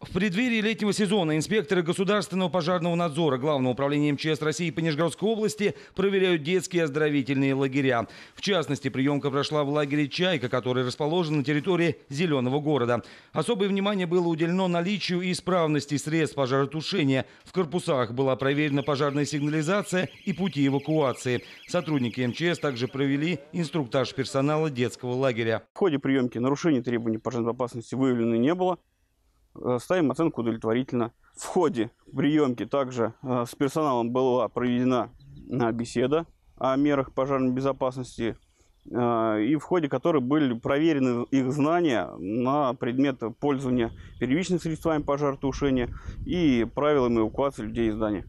В преддверии летнего сезона инспекторы Государственного пожарного надзора Главного управления МЧС России по Нижегородской области проверяют детские оздоровительные лагеря. В частности, приемка прошла в лагере «Чайка», который расположен на территории Зеленого города. Особое внимание было уделено наличию и исправности средств пожаротушения. В корпусах была проверена пожарная сигнализация и пути эвакуации. Сотрудники МЧС также провели инструктаж персонала детского лагеря. В ходе приемки нарушений требований пожарной безопасности выявлено не было. Э, ставим оценку удовлетворительно. В ходе приемки также э, с персоналом была проведена э, беседа о мерах пожарной безопасности и в ходе которой были проверены их знания на предмет пользования первичными средствами пожаротушения и правилами эвакуации людей из здания.